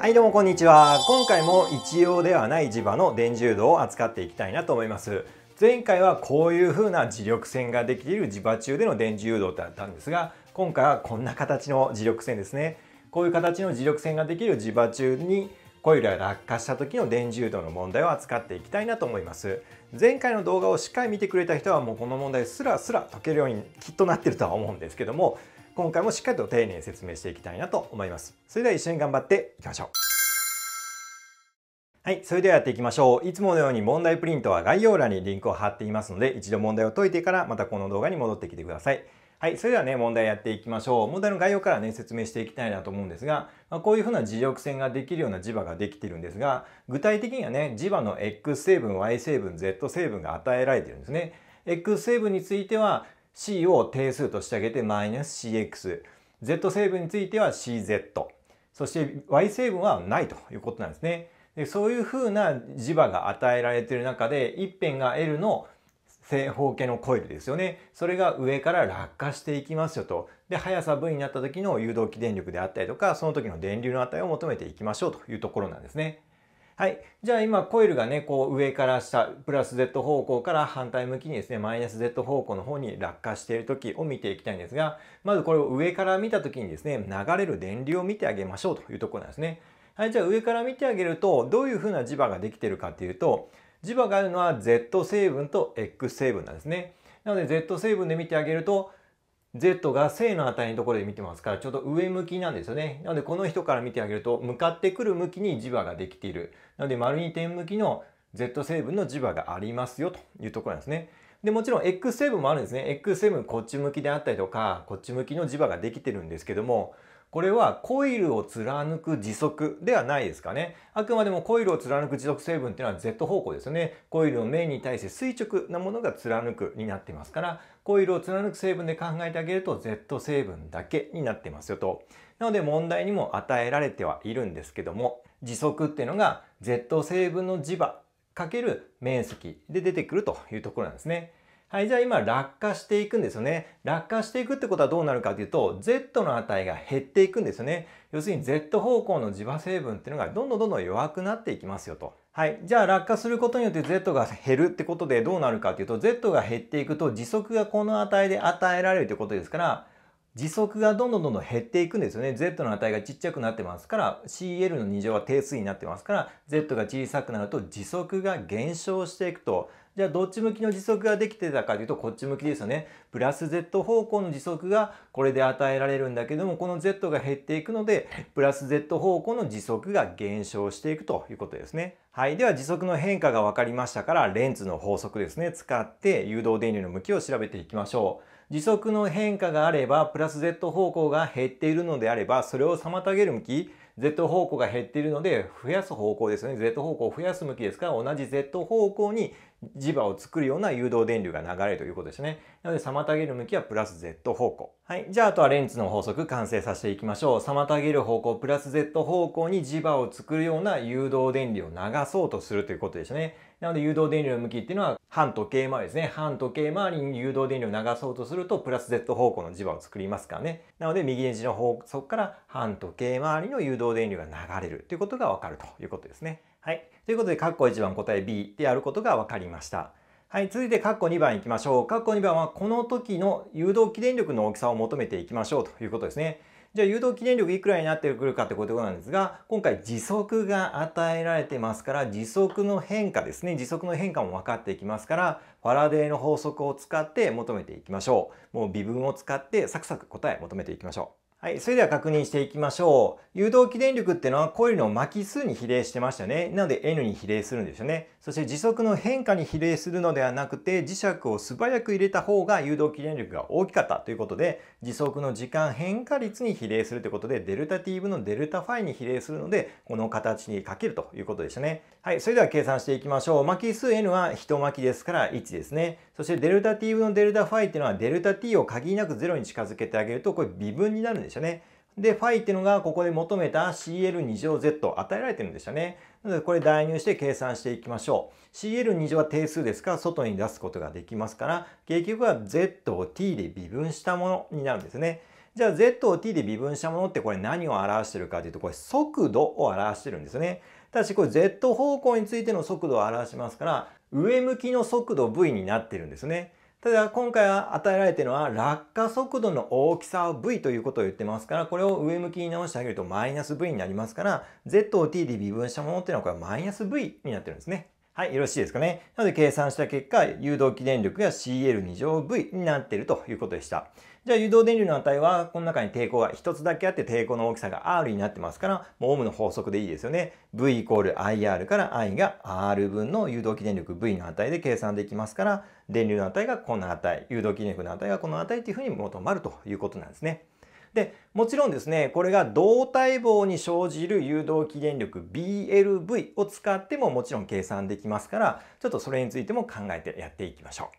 はいどうもこんにちは今回も一応ではない磁場の電磁誘導を扱っていきたいなと思います前回はこういう風な磁力線ができている磁場中での電磁誘導だったんですが今回はこんな形の磁力線ですねこういう形の磁力線ができる磁場中にコイルが落下した時の電磁誘導の問題を扱っていきたいなと思います前回の動画をしっかり見てくれた人はもうこの問題すらすら解けるようにきっとなってるとは思うんですけども今回もしっかりと丁寧に説明していきたいなと思いますそれでは一緒に頑張っていきましょうはい、それではやっていきましょう。いつものように問題プリントは概要欄にリンクを貼っていますので、一度問題を解いてからまたこの動画に戻ってきてください。はい、それではね、問題やっていきましょう。問題の概要からね、説明していきたいなと思うんですが、まあ、こういうふうな磁力線ができるような磁場ができてるんですが、具体的にはね、磁場の X 成分、Y 成分、Z 成分が与えられてるんですね。X 成分については C を定数としてあげてマイナス CX。Z 成分については CZ。そして Y 成分はないということなんですね。でそういうふうな磁場が与えられてる中で、一辺が L の正方形のコイルですよね。それが上から落下していきますよと。で、速さ V になった時の誘導起電力であったりとか、その時の電流の値を求めていきましょうというところなんですね。はい。じゃあ今コイルがね、こう上から下、プラス Z 方向から反対向きにですね、マイナス Z 方向の方に落下している時を見ていきたいんですが、まずこれを上から見た時にですね、流れる電流を見てあげましょうというところなんですね。はい、じゃあ上から見てあげると、どういう風な磁場ができてるかっていうと、磁場があるのは Z 成分と X 成分なんですね。なので Z 成分で見てあげると Z が正の値のところで見てますからちょっと上向きなんですよね。なのでこの人から見てあげると向かってくる向きに磁場ができている。なので丸2点向きの Z 成分の磁場がありますよというところなんですね。でもちろん X 成分もあるんですね。X 成分こっち向きであったりとかこっち向きの磁場ができてるんですけどもこれはコイルを貫く時速ではないですかね。あくまでもコイルを貫く時速成分っていうのは Z 方向ですよね。コイルの面に対して垂直なものが貫くになってますから、コイルを貫く成分で考えてあげると Z 成分だけになってますよと。なので問題にも与えられてはいるんですけども、時速っていうのが Z 成分の磁場かける面積で出てくるというところなんですね。はい、じゃあ今落下していくんですよね。落下していくってことはどうなるかというと、Z の値が減っていくんですよね。要するに Z 方向の磁場成分っていうのがどんどんどんどん弱くなっていきますよと。はい。じゃあ落下することによって Z が減るってことでどうなるかというと、Z が減っていくと時速がこの値で与えられるということですから、時速がどんどんどんどん減っていくんですよね。Z の値がちっちゃくなってますから、CL の2乗は定数になってますから、Z が小さくなると時速が減少していくと。じゃあどっち向きの時速ができてたかというとこっち向きですよね。プラス z 方向の時速がこれで与えられるんだけどもこの z が減っていくのでプラス z 方向の時速が減少していくということですね。はい。では時速の変化が分かりましたから、レンズの法則ですね、使って誘導電流の向きを調べていきましょう。時速の変化があれば、プラス Z 方向が減っているのであれば、それを妨げる向き、Z 方向が減っているので、増やす方向ですね。Z 方向を増やす向きですから、同じ Z 方向に磁場を作るような誘導電流が流れるということですね。なので妨げる向きはプラス Z 方向。はい。じゃああとはレンズの法則完成させていきましょう。妨げる方向プラス Z 方向に磁場を作るような誘導電流を流そうとするということですね。なので誘導電流の向きっていうのは反時計回りですね。反時計回りに誘導電流を流そうとするとプラス Z 方向の磁場を作りますからね。なので右ネジの法則から反時計回りの誘導電流が流れるということがわかるということですね。はい。ということで、カッコ1番答え B であることが分かりました。はい。続いて、カッコ2番いきましょう。カッコ2番は、この時の誘導起電力の大きさを求めていきましょうということですね。じゃあ、誘導起電力いくらになってくるかってことなんですが、今回時速が与えられてますから、時速の変化ですね。時速の変化も分かっていきますから、ファラデーの法則を使って求めていきましょう。もう微分を使ってサクサク答え求めていきましょう。はい。それでは確認していきましょう。誘導起電力っていうのはコイルの巻き数に比例してましたね。なので N に比例するんですよね。そして時速の変化に比例するのではなくて、磁石を素早く入れた方が誘導起電力が大きかったということで、時速の時間変化率に比例するということで、デルタ T 分のデルタファイに比例するので、この形にかけるということでしたね。はい。それでは計算していきましょう。巻き数 N は1巻きですから1ですね。そしてデルタ T 分のデルタファイっていうのは、デルタ T を限りなく0に近づけてあげると、これ微分になるんですでしたね。で、ファイっていうのがここで求めた CL2 乗 Z 与えられてるんでしたね。なのでこれ代入して計算していきましょう。CL2 乗は定数ですから外に出すことができますから結局は Z を t で微分したものになるんですね。じゃあ Z を t で微分したものってこれ何を表してるかというとこれ速度を表してるんですね。ただしこれ Z 方向についての速度を表しますから上向きの速度 v になってるんですね。ただ今回は与えられているのは落下速度の大きさを v ということを言ってますからこれを上向きに直してあげるとマイナス v になりますから z を t で微分したものっていうのはこれはマイナス v になってるんですね。はい、よろしいですかね。なので計算した結果、誘導起電力が CL2 乗 V になっているということでした。じゃあ誘導電流の値は、この中に抵抗が1つだけあって抵抗の大きさが R になってますから、もうオームの法則でいいですよね。V イコール IR から I が R 分の誘導起電力 V の値で計算できますから、電流の値がこの値、誘導起電力の値がこの値っていうふうに求まるということなんですね。で、もちろんですね、これが動体棒に生じる誘導起電力 BLV を使ってももちろん計算できますから、ちょっとそれについても考えてやっていきましょう。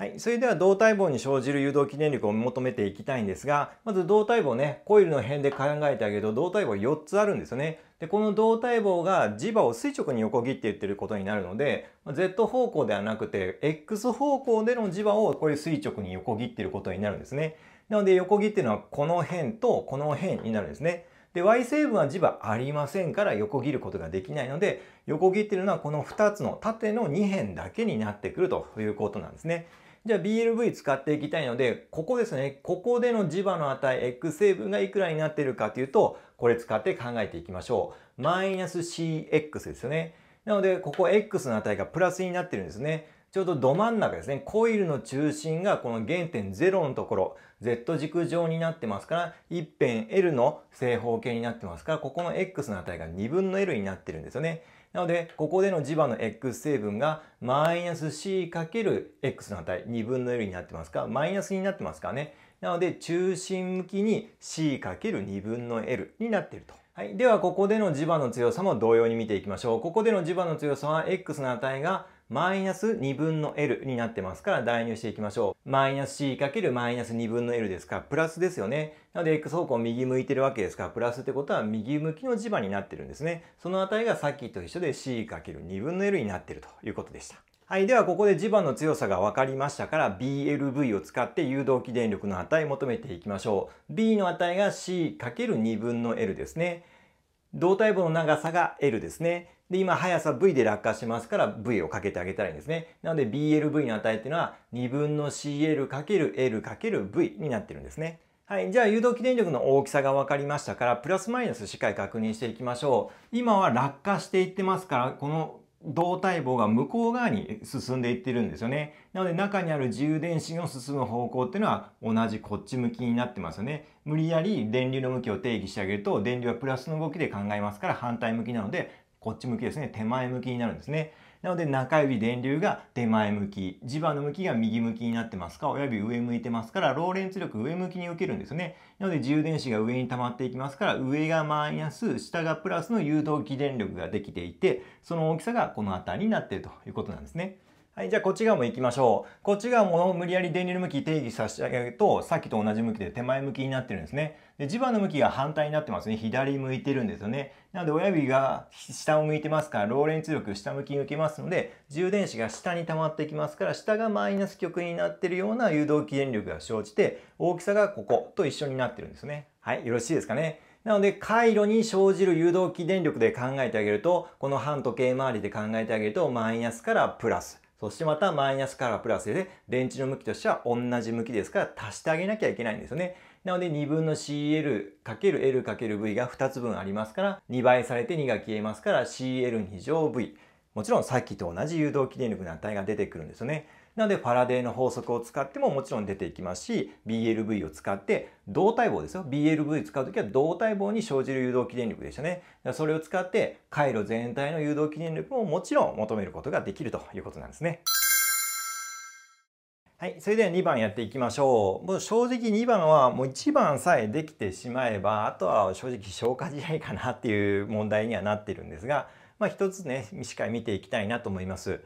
はい。それでは胴体棒に生じる誘導記念力を求めていきたいんですが、まず胴体棒ね、コイルの辺で考えてあげると胴体棒4つあるんですよね。で、この胴体棒が磁場を垂直に横切っていってることになるので、Z 方向ではなくて、X 方向での磁場をこういう垂直に横切ってることになるんですね。なので横切ってるのはこの辺とこの辺になるんですね。で、Y 成分は磁場ありませんから横切ることができないので、横切ってるのはこの2つの縦の2辺だけになってくるということなんですね。じゃあ BLV 使っていきたいので、ここですね、ここでの磁場の値 X 成分がいくらになってるかというと、これ使って考えていきましょう。マイナス CX ですよね。なので、ここ X の値がプラスになってるんですね。ちょうどど真ん中ですね、コイルの中心がこの原点0のところ、Z 軸上になってますから、一辺 L の正方形になってますから、ここの X の値が2分の L になってるんですよね。なので、ここでの磁場の X 成分が、マイナス C かける X の値、2分の L になってますから、マイナスになってますからね。なので、中心向きに C かける2分の L になっていると。はい。では、ここでの磁場の強さも同様に見ていきましょう。ここでの磁場の強さは、X の値がマイナス2分の L になってますから代入していきましょう。マイナス C かけるマイナス2分の L ですから、プラスですよね。なので、X 方向を右向いてるわけですから、プラスってことは右向きの磁場になってるんですね。その値がさっきと一緒で C かける2分の L になってるということでした。はい。では、ここで磁場の強さが分かりましたから、BLV を使って誘導起電力の値を求めていきましょう。B の値が c かける2分の L ですね。導体棒の長さが L ですね。で、今、速さ V で落下しますから V をかけてあげたらいいんですね。なので BLV の値っていうのは2分の CL×L×V になってるんですね。はい。じゃあ、誘導起電力の大きさが分かりましたから、プラスマイナスしっかり確認していきましょう。今は落下していってますから、この胴体棒が向こう側に進んでいってるんですよね。なので中にある自由電子の進む方向っていうのは同じこっち向きになってますよね。無理やり電流の向きを定義してあげると電流はプラスの動きで考えますから反対向きなのでこっち向きですね、手前向きになるんですね。なので中指電流が手前向き、磁場の向きが右向きになってますか、親指上向いてますから、ローレンツ力上向きに受けるんですね。なので自由電子が上に溜まっていきますから、上がマイナス、下がプラスの誘導起電力ができていて、その大きさがこの辺りになっているということなんですね。はい、じゃあこっち側も行きましょう。こっち側も無理やり電流の向き定義差し上げると、さっきと同じ向きで手前向きになってるんですね。で、磁場の向きが反対になってますね。左向いてるんですよね。なので親指が下を向いてますから、ローレンツ力下向きに受けますので、充電子が下に溜まってきますから、下がマイナス極になってるような誘導起電力が生じて、大きさがここと一緒になってるんですね。はい、よろしいですかね。なので、回路に生じる誘導起電力で考えてあげると、この半時計回りで考えてあげると、マイナスからプラス。そしてまたマイナスからプラスで、電池の向きとしては同じ向きですから足してあげなきゃいけないんですよね。なので2分の CL×L×V が2つ分ありますから、2倍されて2が消えますから CL2 乗 V。もちろんさっきと同じ誘導起電力の値が出てくるんですよね。なのでファラデーの法則を使ってももちろん出ていきますし BLV を使って動体棒ですよ BLV 使う時は動体棒に生じる誘導起電力でしたねそれを使って回路全体の誘導起電力ももちろん求めることができるということなんですね。はい。それでは2番やっていきましょう。もう正直2番はもう1番さえできてしまえば、あとは正直消化試合かなっていう問題にはなってるんですが、まあ一つね、しっかり見ていきたいなと思います。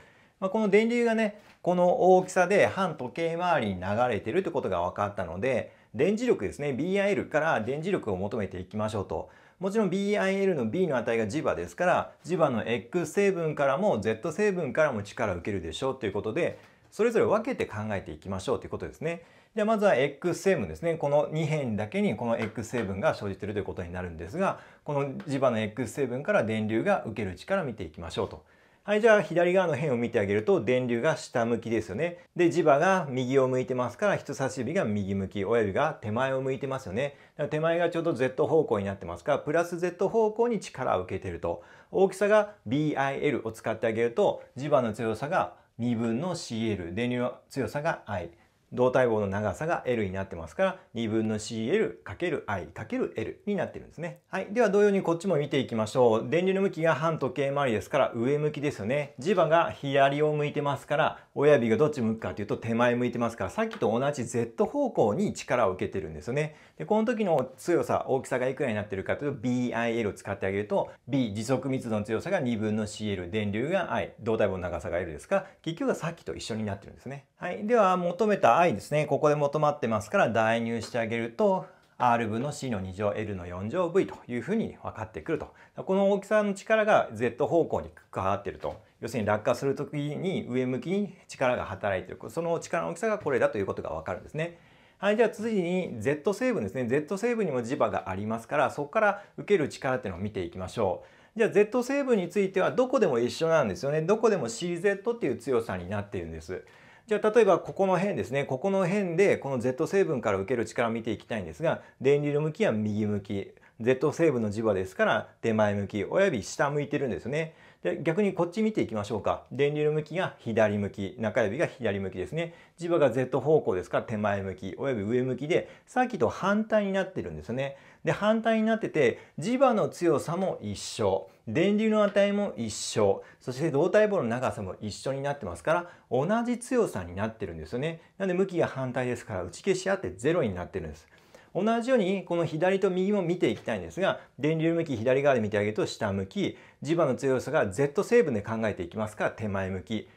まあ、この電流がねこの大きさで反時計回りに流れてるってことが分かったので電磁力ですね BIL から電磁力を求めていきましょうと。もちろん BIL の B の値が磁場ですから磁場の X 成分からも Z 成分からも力を受けるでしょうということでそれぞれ分けて考えていきましょうということですね。ではまずは X 成分ですねこの2辺だけにこの X 成分が生じているということになるんですがこの磁場の X 成分から電流が受ける力を見ていきましょうと。はい、じゃあ左側の辺を見てあげると電流が下向きですよね。で、磁場が右を向いてますから人差し指が右向き、親指が手前を向いてますよね。だから手前がちょうど Z 方向になってますから、プラス Z 方向に力を受けてると。大きさが BIL を使ってあげると磁場の強さが2分の CL、電流の強さが I。胴体棒の長さが L になってますから、2分の CL×I×L になってるんですね。はい。では同様にこっちも見ていきましょう。電流の向きが反時計回りですから上向きですよね。磁場が左を向いてますから、親指がどっち向くかというと手前向いてますから、さっきと同じ Z 方向に力を受けてるんですよね。で、この時の強さ、大きさがいくらになってるかというと BIL を使ってあげると、B 時速密度の強さが2分の CL、電流が I、胴体棒の長さが L ですから、結局はさっきと一緒になってるんですね。はい。では求めた i ですね、ここで求まってますから代入してあげると、r 分の c の2乗 l の4乗 v というふうに分かってくると。この大きさの力が z 方向に加わっていると。要するに落下する時に上向きに力が働いている。その力の大きさがこれだということが分かるんですね。はい、じゃあ次に Z 成分ですね。Z 成分にも磁場がありますから、そこから受ける力っていうのを見ていきましょう。じゃあ Z 成分についてはどこでも一緒なんですよね。どこでも CZ っていう強さになっているんです。じゃあ例えばここの辺ですねここの辺でこの Z 成分から受ける力を見ていきたいんですが電流の向きは右向き Z 成分の磁場ですから手前向き及び下向いてるんですね。で逆にこっち見ていきましょうか。電流の向きが左向き中指が左向きですね。磁場が Z 方向ですから手前向き及び上向きでさっきと反対になってるんですね。で反対になってて磁場の強さも一緒電流の値も一緒そして胴体棒の長さも一緒になってますから同じ強さになってるんですよねなので向きが反対ですから打ち消し合って0になってるんです同じようにこの左と右も見ていきたいんですが電流向き左側で見てあげると下向き磁場の強さが Z 成分で考えていきますから手前向き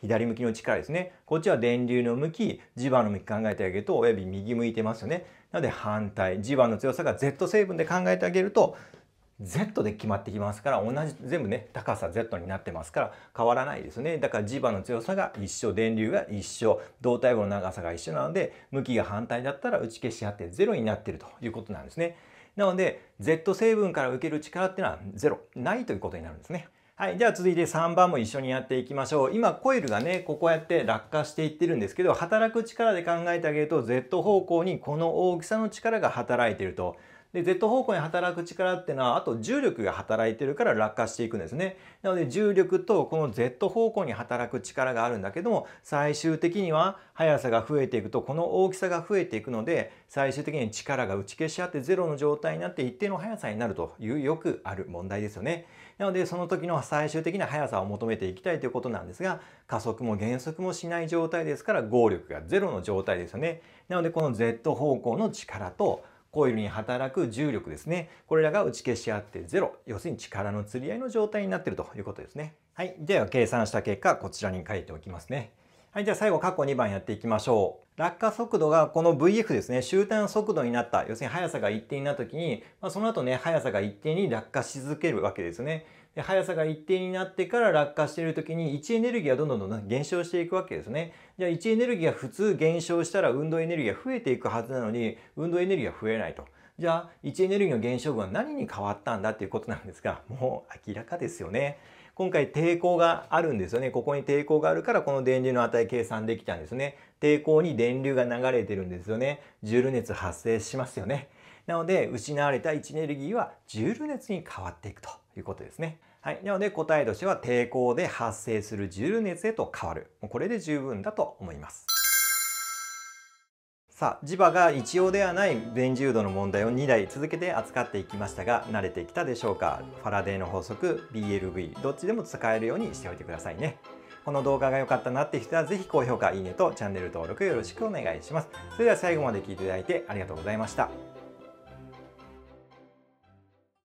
左向きの力ですねこっちは電流の向き磁場の向き考えてあげると親指右向いてますよねなので反対 G1 の強さが Z 成分で考えてあげると Z で決まってきますから同じ全部ね高さ Z になってますから変わらないですねだから磁場の強さが一緒電流が一緒胴体部の長さが一緒なので向きが反対だったら打ち消し合って0になってるということなんですねなので Z 成分から受ける力っていうのは0ないということになるんですねはい。では続いて3番も一緒にやっていきましょう。今コイルがね、ここやって落下していってるんですけど、働く力で考えてあげると Z 方向にこの大きさの力が働いてると。で、Z 方向に働く力っていうのは、あと重力が働いてるから落下していくんですね。なので重力とこの Z 方向に働く力があるんだけども、最終的には速さが増えていくと、この大きさが増えていくので、最終的に力が打ち消し合ってゼロの状態になって一定の速さになるというよくある問題ですよね。なのでその時の最終的な速さを求めていきたいということなんですが加速も減速もしない状態ですから合力がゼロの状態ですよね。なのでこの Z 方向の力とコイルに働く重力ですね。これらが打ち消し合ってゼロ。要するに力の釣り合いの状態になっているということですね。はい。では計算した結果、こちらに書いておきますね。はい、じゃあ最後、括弧2番やっていきましょう。落下速度がこの VF ですね、終端速度になった、要するに速さが一定になった時に、まあ、その後ね、速さが一定に落下し続けるわけですね。で速さが一定になってから落下している時に位置エネルギーはどんどんどんどん減少していくわけですね。じゃあ位置エネルギーが普通減少したら運動エネルギーが増えていくはずなのに運動エネルギーは増えないと。じゃあ位置エネルギーの減少分は何に変わったんだっていうことなんですがもう明らかですよね。今回抵抗があるんですよね。ここに抵抗があるからこの電流の値計算できたんですね。抵抗に電流が流れてるんですよね。ジュール熱発生しますよね。なので失われた位置エネルギーはジュール熱に変わっていくということですね。はい。なので答えとしては抵抗で発生するジュール熱へと変わる。これで十分だと思います。さあ磁場が一様ではない電磁誘導の問題を2台続けて扱っていきましたが慣れてきたでしょうかファラデーの法則 BLV どっちでも使えるようにしておいてくださいねこの動画が良かったなって人は是非高評価いいねとチャンネル登録よろしくお願いしますそれでは最後まで聴いていただいてありがとうございました